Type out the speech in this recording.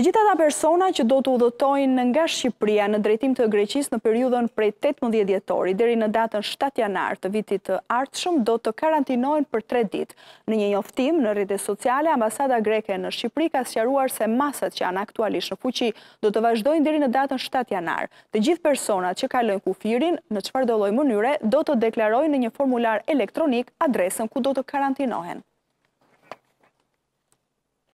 Të gjitha ta persona që do të udhëtojnë nga Shqipëria në drejtim të Greqis në periudën prej 18 djetori dheri në datën 7 janar të vitit të artëshëm do të karantinojnë për 3 dit. Në një njoftim në rrite sociale, ambasada greke në Shqipëri ka sëqaruar se masat që janë aktualisht në fuqi do të vazhdojnë dheri në datën 7 janar. Të gjithë persona që kalojnë kufirin në qëpardoloj mënyre do të deklarojnë në një formular elektronik adresën ku do të karantinojnë.